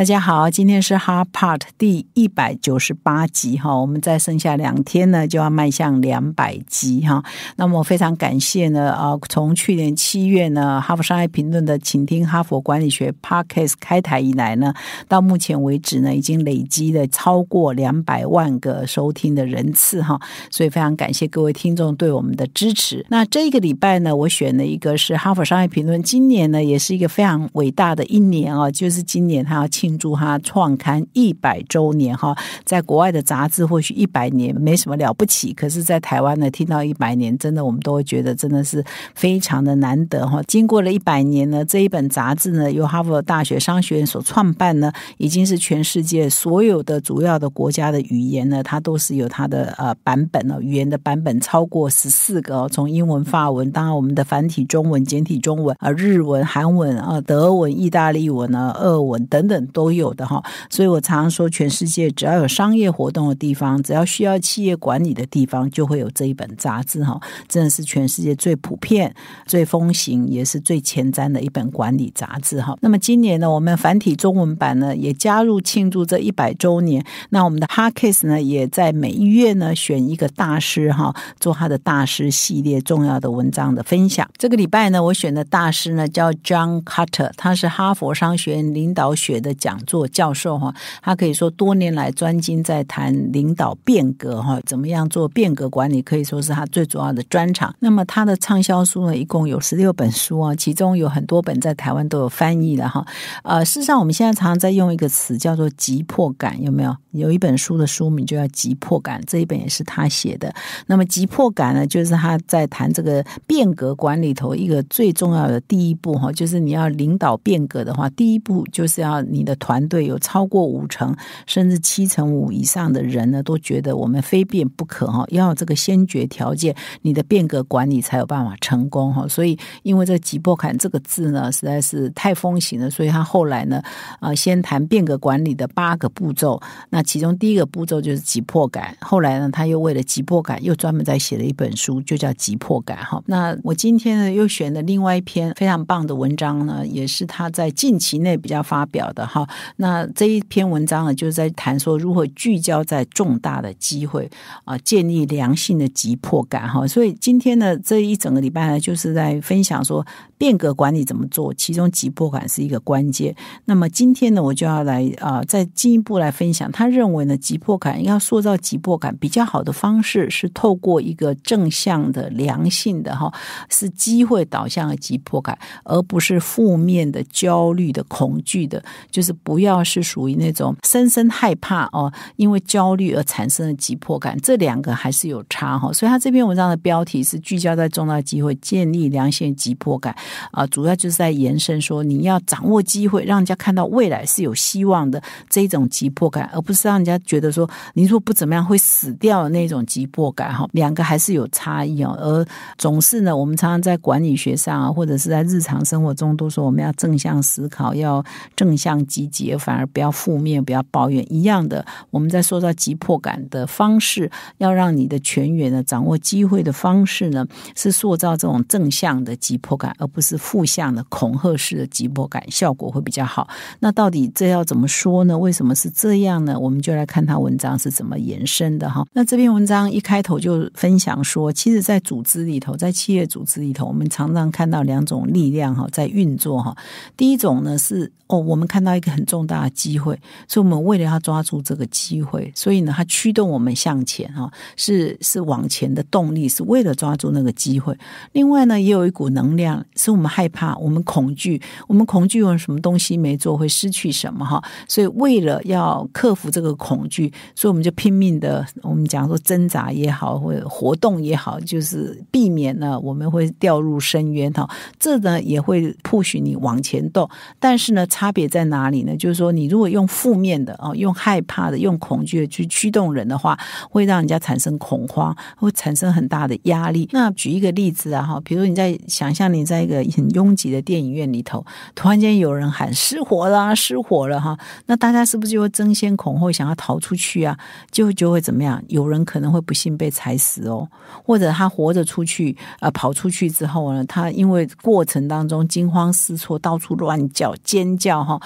大家好，今天是 h a r Part 第一百九十八集哈，我们在剩下两天呢就要迈向两百集哈。那么非常感谢呢啊，从去年七月呢《哈佛商业评论》的请听哈佛管理学 Podcast 开台以来呢，到目前为止呢已经累积了超过两百万个收听的人次哈。所以非常感谢各位听众对我们的支持。那这个礼拜呢，我选了一个是《哈佛商业评论》，今年呢也是一个非常伟大的一年啊，就是今年它要庆。庆祝他创刊一百周年哈，在国外的杂志或许一百年没什么了不起，可是，在台湾呢，听到一百年，真的我们都会觉得真的是非常的难得哈。经过了一百年呢，这一本杂志呢，由哈佛大学商学院所创办呢，已经是全世界所有的主要的国家的语言呢，它都是有它的呃版本了。语言的版本超过十四个，从英文法文，当然我们的繁体中文、简体中文啊，日文、韩文啊，德文、意大利文啊，俄文等等都有的哈，所以我常常说，全世界只要有商业活动的地方，只要需要企业管理的地方，就会有这一本杂志哈，真的是全世界最普遍、最风行，也是最前瞻的一本管理杂志哈。那么今年呢，我们繁体中文版呢也加入庆祝这一百周年。那我们的 Harcase 呢，也在每一月呢选一个大师哈，做他的大师系列重要的文章的分享。这个礼拜呢，我选的大师呢叫 John Carter，他是哈佛商学院领导学的。讲座教授哈，他可以说多年来专精在谈领导变革哈，怎么样做变革管理，可以说是他最主要的专长。那么他的畅销书呢，一共有十六本书啊，其中有很多本在台湾都有翻译的哈。呃，事实上我们现在常常在用一个词叫做“急迫感”，有没有？有一本书的书名就叫急迫感”，这一本也是他写的。那么“急迫感”呢，就是他在谈这个变革管理头一个最重要的第一步哈，就是你要领导变革的话，第一步就是要你的。的团队有超过五成，甚至七成五以上的人呢，都觉得我们非变不可哈。要这个先决条件，你的变革管理才有办法成功哈。所以，因为这个急迫感这个字呢实在是太风行了，所以他后来呢，啊，先谈变革管理的八个步骤。那其中第一个步骤就是急迫感。后来呢，他又为了急迫感，又专门在写了一本书，就叫《急迫感》哈。那我今天呢，又选了另外一篇非常棒的文章呢，也是他在近期内比较发表的哈。那这一篇文章呢，就是在谈说如何聚焦在重大的机会啊，建立良性的急迫感哈。所以今天呢，这一整个礼拜呢，就是在分享说变革管理怎么做，其中急迫感是一个关键。那么今天呢，我就要来啊，再进一步来分享。他认为呢，急迫感要塑造急迫感，比较好的方式是透过一个正向的、良性的哈，是机会导向的急迫感，而不是负面的焦虑的、恐惧的，就是。不要是属于那种深深害怕哦，因为焦虑而产生的急迫感，这两个还是有差哈。所以他这篇文章的标题是聚焦在重大机会建立良性急迫感啊，主要就是在延伸说你要掌握机会，让人家看到未来是有希望的这种急迫感，而不是让人家觉得说你说不怎么样会死掉的那种急迫感哈。两个还是有差异哦。而总是呢，我们常常在管理学上啊，或者是在日常生活中都说我们要正向思考，要正向。理解反而不要负面，不要抱怨一样的。我们在塑造急迫感的方式，要让你的全员呢掌握机会的方式呢，是塑造这种正向的急迫感，而不是负向的恐吓式的急迫感，效果会比较好。那到底这要怎么说呢？为什么是这样呢？我们就来看他文章是怎么延伸的哈。那这篇文章一开头就分享说，其实，在组织里头，在企业组织里头，我们常常看到两种力量哈在运作哈。第一种呢是哦，我们看到一个。很重大的机会，所以我们为了要抓住这个机会，所以呢，它驱动我们向前哈，是是往前的动力，是为了抓住那个机会。另外呢，也有一股能量，是我们害怕，我们恐惧，我们恐惧有什么东西没做会失去什么哈。所以为了要克服这个恐惧，所以我们就拼命的，我们讲说挣扎也好，或者活动也好，就是避免呢我们会掉入深渊哈。这呢也会迫使你往前动，但是呢，差别在哪里？呢，就是说，你如果用负面的哦，用害怕的、用恐惧的去驱动人的话，会让人家产生恐慌，会产生很大的压力。那举一个例子啊，哈，比如你在想象你在一个很拥挤的电影院里头，突然间有人喊失火了，失火了，哈，那大家是不是就会争先恐后想要逃出去啊？就就会怎么样？有人可能会不幸被踩死哦，或者他活着出去，呃，跑出去之后呢，他因为过程当中惊慌失措，到处乱叫尖叫，哈，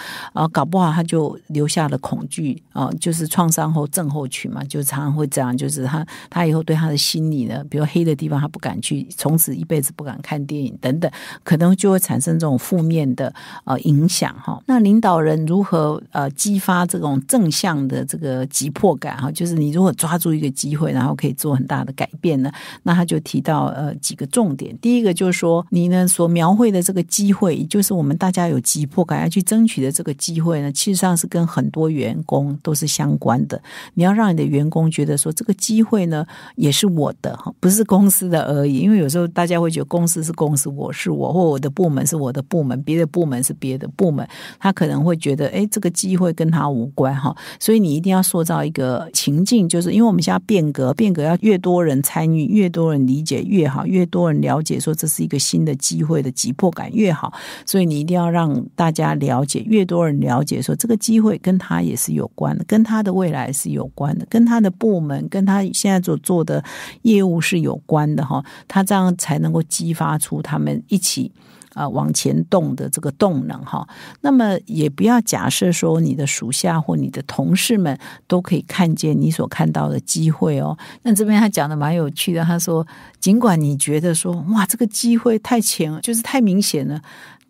搞不好他就留下了恐惧啊，就是创伤后症候群嘛，就常常会这样。就是他他以后对他的心理呢，比如黑的地方他不敢去，从此一辈子不敢看电影等等，可能就会产生这种负面的呃影响哈。那领导人如何呃激发这种正向的这个急迫感啊？就是你如果抓住一个机会，然后可以做很大的改变呢？那他就提到呃几个重点，第一个就是说你呢所描绘的这个机会，就是我们大家有急迫感要去争取的这个。机会呢，其实上是跟很多员工都是相关的。你要让你的员工觉得说，这个机会呢，也是我的哈，不是公司的而已。因为有时候大家会觉得，公司是公司，我是我，或我的部门是我的部门，别的部门是别的部门。他可能会觉得，哎，这个机会跟他无关哈。所以你一定要塑造一个情境，就是因为我们现在变革，变革要越多人参与，越多人理解越好，越多人了解说这是一个新的机会的紧迫感越好。所以你一定要让大家了解，越多人。了解说这个机会跟他也是有关的，跟他的未来是有关的，跟他的部门、跟他现在所做的业务是有关的哈。他这样才能够激发出他们一起啊往前动的这个动能哈。那么也不要假设说你的属下或你的同事们都可以看见你所看到的机会哦。那这边他讲的蛮有趣的，他说尽管你觉得说哇这个机会太浅了，就是太明显了。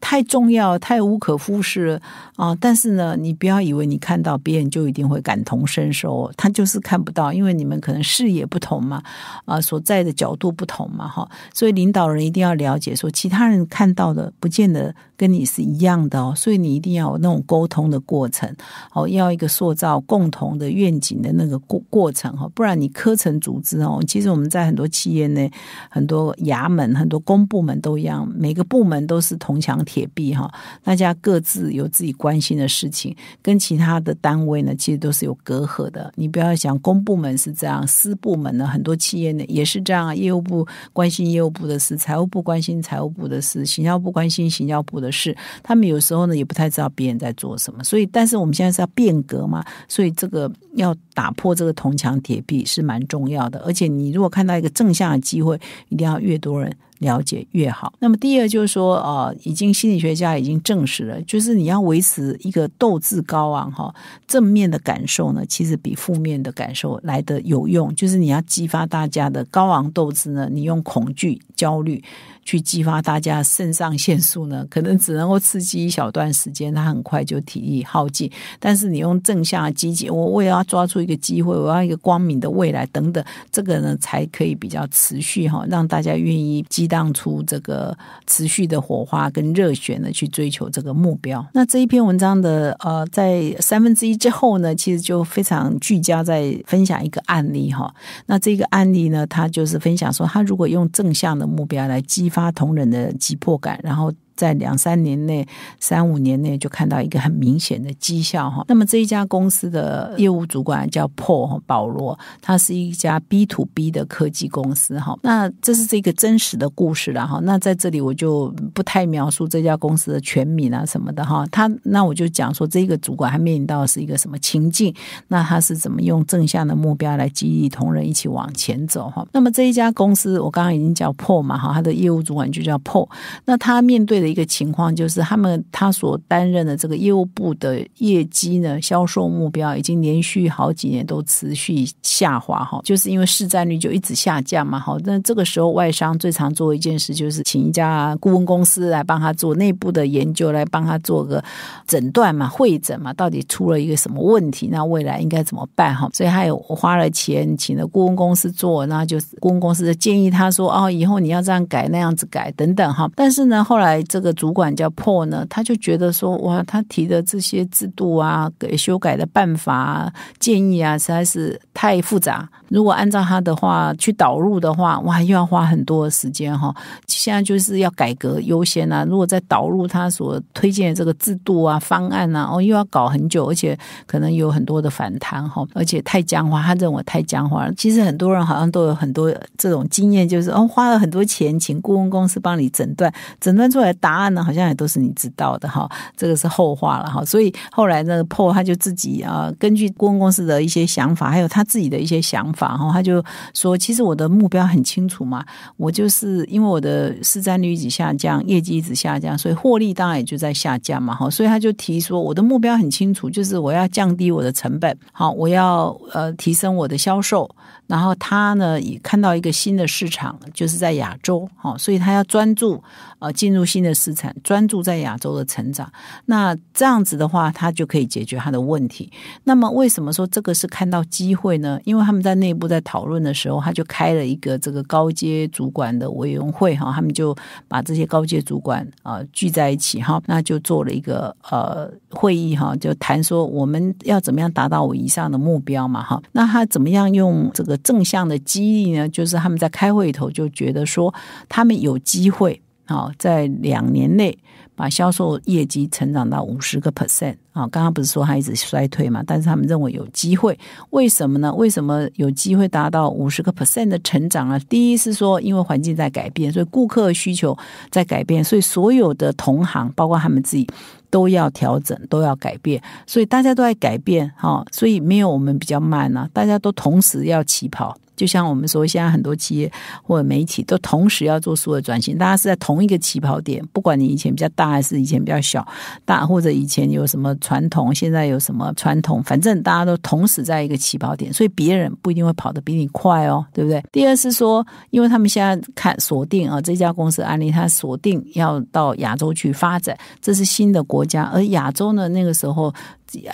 太重要，太无可忽视啊！但是呢，你不要以为你看到别人就一定会感同身受，他就是看不到，因为你们可能视野不同嘛，啊，所在的角度不同嘛，哈。所以领导人一定要了解，说其他人看到的不见得。跟你是一样的哦，所以你一定要有那种沟通的过程，哦，要一个塑造共同的愿景的那个过过程哈，不然你科层组织哦，其实我们在很多企业内，很多衙门、很多公部门都一样，每个部门都是铜墙铁壁哈，大家各自有自己关心的事情，跟其他的单位呢，其实都是有隔阂的。你不要想公部门是这样，私部门呢，很多企业内也是这样啊，业务部关心业务部的事，财务部关心财务部的事，行销部关心行销部。的事，他们有时候呢也不太知道别人在做什么，所以，但是我们现在是要变革嘛，所以这个要打破这个铜墙铁壁是蛮重要的。而且，你如果看到一个正向的机会，一定要越多人。了解越好。那么第二就是说，呃，已经心理学家已经证实了，就是你要维持一个斗志高昂哈，正面的感受呢，其实比负面的感受来得有用。就是你要激发大家的高昂斗志呢，你用恐惧、焦虑去激发大家肾上腺素呢，可能只能够刺激一小段时间，它很快就体力耗尽。但是你用正向积极，我我也要抓住一个机会，我要一个光明的未来等等，这个呢才可以比较持续哈，让大家愿意激。激荡出这个持续的火花跟热血呢，去追求这个目标。那这一篇文章的呃，在三分之一之后呢，其实就非常聚焦在分享一个案例哈。那这个案例呢，他就是分享说，他如果用正向的目标来激发同仁的急迫感，然后。在两三年内、三五年内就看到一个很明显的绩效哈。那么这一家公司的业务主管叫 Paul 保罗，他是一家 B to B 的科技公司哈。那这是这个真实的故事了哈。那在这里我就不太描述这家公司的全名啊什么的哈。他那我就讲说这个主管他面临到是一个什么情境，那他是怎么用正向的目标来激励同仁一起往前走哈。那么这一家公司我刚刚已经叫 Paul 嘛哈，他的业务主管就叫 Paul。那他面对的一个情况就是，他们他所担任的这个业务部的业绩呢，销售目标已经连续好几年都持续下滑哈，就是因为市占率就一直下降嘛哈。那这个时候，外商最常做一件事就是请一家顾问公司来帮他做内部的研究，来帮他做个诊断嘛、会诊嘛，到底出了一个什么问题，那未来应该怎么办哈？所以，他有花了钱请了顾问公司做，那就就顾问公司建议他说：“哦，以后你要这样改，那样子改等等哈。”但是呢，后来。这个主管叫破呢，他就觉得说，哇，他提的这些制度啊，给修改的办法、建议啊，实在是太复杂。如果按照他的话去导入的话，哇，又要花很多时间哈。现在就是要改革优先啊！如果再导入他所推荐的这个制度啊、方案啊，哦，又要搞很久，而且可能有很多的反弹哈。而且太僵化，他认为太僵化。了。其实很多人好像都有很多这种经验，就是哦，花了很多钱请顾问公司帮你诊断，诊断出来的答案呢，好像也都是你知道的哈。这个是后话了哈。所以后来呢 Paul 他就自己啊，根据顾问公司的一些想法，还有他自己的一些想法哈，他就说，其实我的目标很清楚嘛，我就是因为我的。市占率一直下降，业绩一直下降，所以获利当然也就在下降嘛。好，所以他就提说，我的目标很清楚，就是我要降低我的成本，好，我要呃提升我的销售。然后他呢也看到一个新的市场，就是在亚洲，好，所以他要专注呃进入新的市场，专注在亚洲的成长。那这样子的话，他就可以解决他的问题。那么为什么说这个是看到机会呢？因为他们在内部在讨论的时候，他就开了一个这个高阶主管的委员会哈。他们就把这些高阶主管啊聚在一起哈，那就做了一个呃会议哈，就谈说我们要怎么样达到我以上的目标嘛哈。那他怎么样用这个正向的激励呢？就是他们在开会头就觉得说，他们有机会啊，在两年内把销售业绩成长到五十个 percent。啊，刚刚不是说他一直衰退嘛？但是他们认为有机会，为什么呢？为什么有机会达到五十个 percent 的成长呢？第一是说，因为环境在改变，所以顾客需求在改变，所以所有的同行包括他们自己都要调整，都要改变，所以大家都在改变，哈，所以没有我们比较慢啊，大家都同时要起跑。就像我们说，现在很多企业或者媒体都同时要做数字转型，大家是在同一个起跑点。不管你以前比较大还是以前比较小，大或者以前有什么传统，现在有什么传统，反正大家都同时在一个起跑点，所以别人不一定会跑得比你快哦，对不对？第二是说，因为他们现在看锁定啊，这家公司安利，它锁定要到亚洲去发展，这是新的国家，而亚洲呢，那个时候。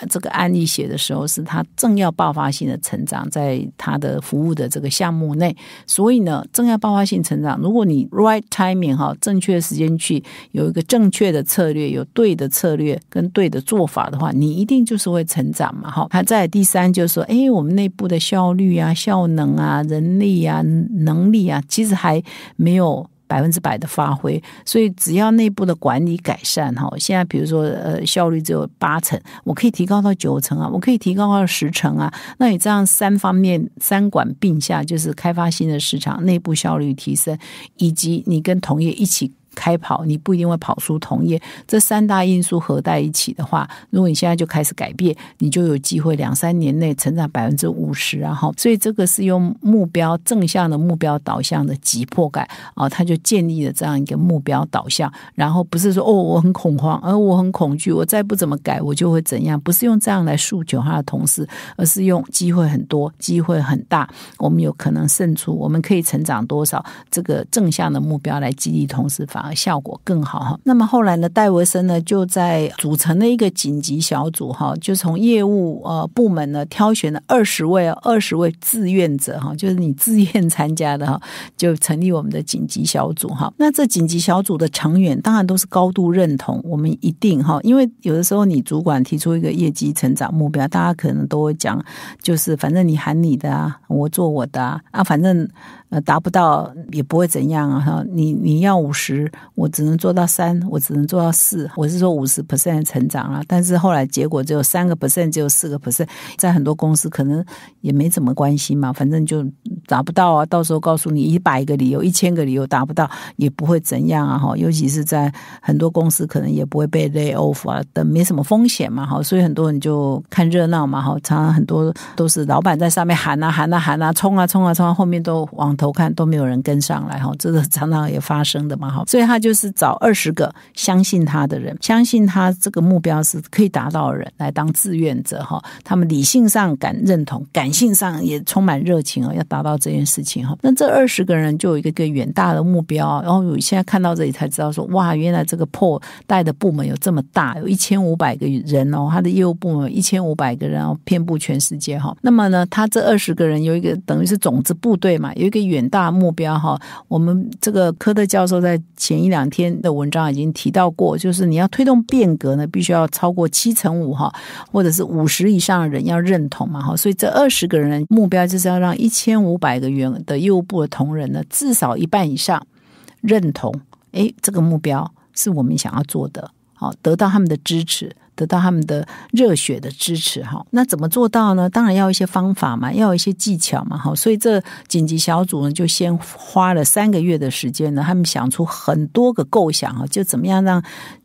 这个案例写的时候，是他正要爆发性的成长，在他的服务的这个项目内。所以呢，正要爆发性成长，如果你 right timing 哈，正确时间去有一个正确的策略，有对的策略跟对的做法的话，你一定就是会成长嘛。好，还在第三就是说，哎，我们内部的效率啊、效能啊、人力啊、能力啊，其实还没有。百分之百的发挥，所以只要内部的管理改善，哈，现在比如说，呃，效率只有八成，我可以提高到九成啊，我可以提高到十成啊。那你这样三方面三管并下，就是开发新的市场，内部效率提升，以及你跟同业一起。开跑，你不一定会跑出同业。这三大因素合在一起的话，如果你现在就开始改变，你就有机会两三年内成长百分之五十，啊！所以这个是用目标正向的目标导向的急迫感啊，他就建立了这样一个目标导向，然后不是说哦我很恐慌，而我很恐惧，我再不怎么改我就会怎样，不是用这样来诉求他的同事，而是用机会很多，机会很大，我们有可能胜出，我们可以成长多少，这个正向的目标来激励同事发。啊，效果更好哈。那么后来呢，戴维森呢就在组成了一个紧急小组哈，就从业务呃部门呢挑选了二十位二十位志愿者哈，就是你自愿参加的哈，就成立我们的紧急小组哈。那这紧急小组的成员当然都是高度认同，我们一定哈，因为有的时候你主管提出一个业绩成长目标，大家可能都会讲，就是反正你喊你的啊，我做我的啊，反正。呃，达不到也不会怎样啊！哈，你你要五十，我只能做到三，我只能做到四。我是说五十 percent 成长了，但是后来结果只有三个 percent，只有四个 percent，在很多公司可能也没怎么关心嘛，反正就达不到啊。到时候告诉你一百个理由，一千个理由达不到也不会怎样啊！哈，尤其是在很多公司可能也不会被 lay off 啊，等没什么风险嘛！哈，所以很多人就看热闹嘛！哈，常很多都是老板在上面喊啊喊啊喊啊，冲啊冲啊冲，后面都往。头看都没有人跟上来哈，这个常常也发生的嘛哈，所以他就是找二十个相信他的人，相信他这个目标是可以达到的人来当志愿者哈，他们理性上敢认同，感性上也充满热情哦，要达到这件事情哈。那这二十个人就有一个远大的目标，然后有现在看到这里才知道说哇，原来这个破代的部门有这么大，有一千五百个人哦，他的业务部门有一千五百个人哦，遍布全世界哈。那么呢，他这二十个人有一个等于是种子部队嘛，有一个。远大目标哈，我们这个科特教授在前一两天的文章已经提到过，就是你要推动变革呢，必须要超过七成五哈，或者是五十以上的人要认同嘛哈，所以这二十个人目标就是要让一千五百个员的业务部的同仁呢，至少一半以上认同，哎，这个目标是我们想要做的，好，得到他们的支持。得到他们的热血的支持，哈，那怎么做到呢？当然要一些方法嘛，要一些技巧嘛，哈，所以这紧急小组呢，就先花了三个月的时间呢，他们想出很多个构想啊，就怎么样让。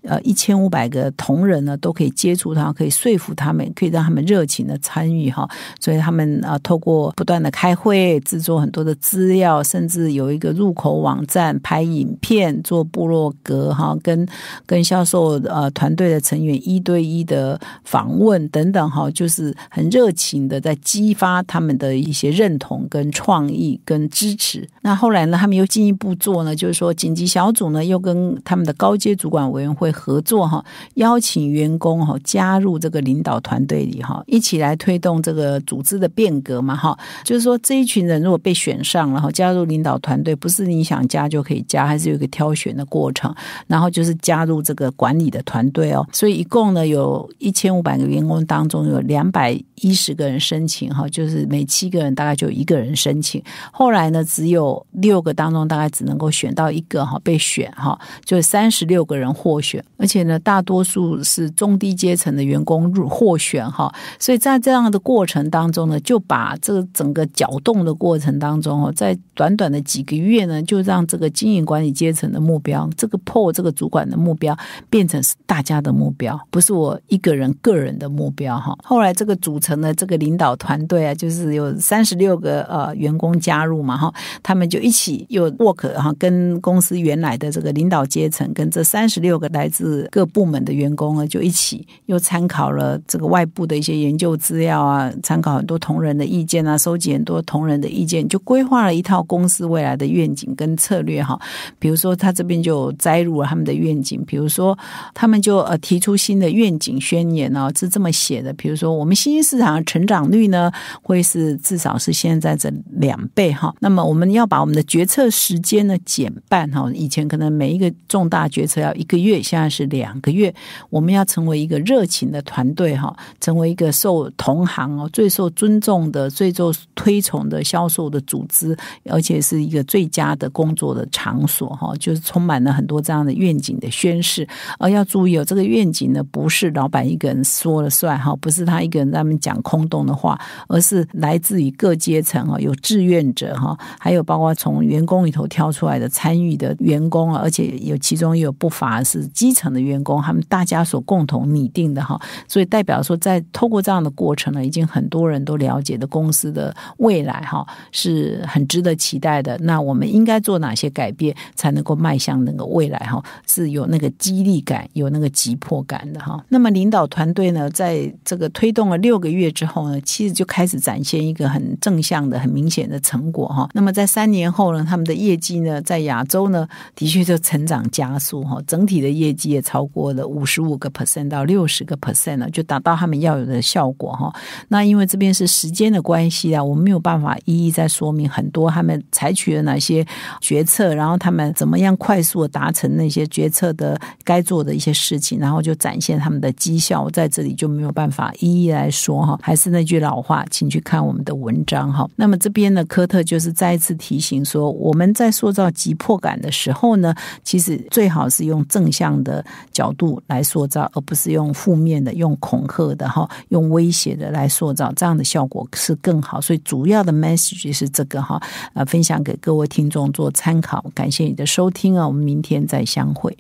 呃，一千五百个同仁呢，都可以接触他，可以说服他们，可以让他们热情的参与哈。所以他们啊，透过不断的开会，制作很多的资料，甚至有一个入口网站，拍影片，做部落格哈，跟跟销售呃团队的成员一对一的访问等等哈，就是很热情的在激发他们的一些认同、跟创意、跟支持。那后来呢，他们又进一步做呢，就是说紧急小组呢，又跟他们的高阶主管委员会。合作哈，邀请员工哈加入这个领导团队里哈，一起来推动这个组织的变革嘛哈。就是说这一群人如果被选上，然后加入领导团队，不是你想加就可以加，还是有一个挑选的过程。然后就是加入这个管理的团队哦。所以一共呢，有一千五百个员工当中有两百一十个人申请哈，就是每七个人大概就一个人申请。后来呢，只有六个当中大概只能够选到一个哈被选哈，就三十六个人获选。而且呢，大多数是中低阶层的员工入获选哈，所以在这样的过程当中呢，就把这整个搅动的过程当中哦，在短短的几个月呢，就让这个经营管理阶层的目标，这个破这个主管的目标，变成是大家的目标，不是我一个人个人的目标哈。后来这个组成的这个领导团队啊，就是有三十六个呃员工加入嘛哈，他们就一起又 work 哈，跟公司原来的这个领导阶层跟这三十六个来。来自各部门的员工呢，就一起又参考了这个外部的一些研究资料啊，参考很多同仁的意见啊，收集很多同仁的意见，就规划了一套公司未来的愿景跟策略哈。比如说，他这边就摘入了他们的愿景，比如说他们就呃提出新的愿景宣言呢，是这么写的：，比如说我们新兴市场的成长率呢，会是至少是现在这两倍哈。那么我们要把我们的决策时间呢减半哈，以前可能每一个重大决策要一个月下。现在是两个月，我们要成为一个热情的团队哈，成为一个受同行哦最受尊重的、最受推崇的销售的组织，而且是一个最佳的工作的场所哈，就是充满了很多这样的愿景的宣誓。而要注意哦，这个愿景呢不是老板一个人说了算哈，不是他一个人在那边讲空洞的话，而是来自于各阶层哈，有志愿者哈，还有包括从员工里头挑出来的参与的员工啊，而且有其中也有不乏是。基层的员工，他们大家所共同拟定的哈，所以代表说，在透过这样的过程呢，已经很多人都了解的公司的未来哈，是很值得期待的。那我们应该做哪些改变，才能够迈向那个未来哈，是有那个激励感、有那个急迫感的哈。那么领导团队呢，在这个推动了六个月之后呢，其实就开始展现一个很正向的、很明显的成果哈。那么在三年后呢，他们的业绩呢，在亚洲呢，的确就成长加速哈，整体的业。也超过了五十五个 percent 到六十个 percent 了，就达到他们要有的效果哈。那因为这边是时间的关系啊，我们没有办法一一再说明很多他们采取了哪些决策，然后他们怎么样快速达成那些决策的该做的一些事情，然后就展现他们的绩效，在这里就没有办法一一来说哈。还是那句老话，请去看我们的文章哈。那么这边呢，科特就是再一次提醒说，我们在塑造急迫感的时候呢，其实最好是用正向。的角度来塑造，而不是用负面的、用恐吓的、哈、用威胁的来塑造，这样的效果是更好。所以主要的 message 是这个哈，呃，分享给各位听众做参考。感谢你的收听啊，我们明天再相会。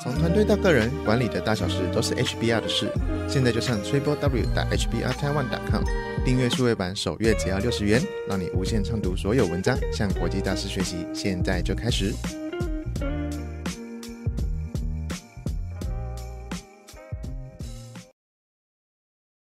从团队到个人，管理的大小事都是 HBR 的事。现在就上 triplew.hbr.twan.com a i 订阅数位版，首月只要六十元，让你无限畅读所有文章，向国际大师学习。现在就开始。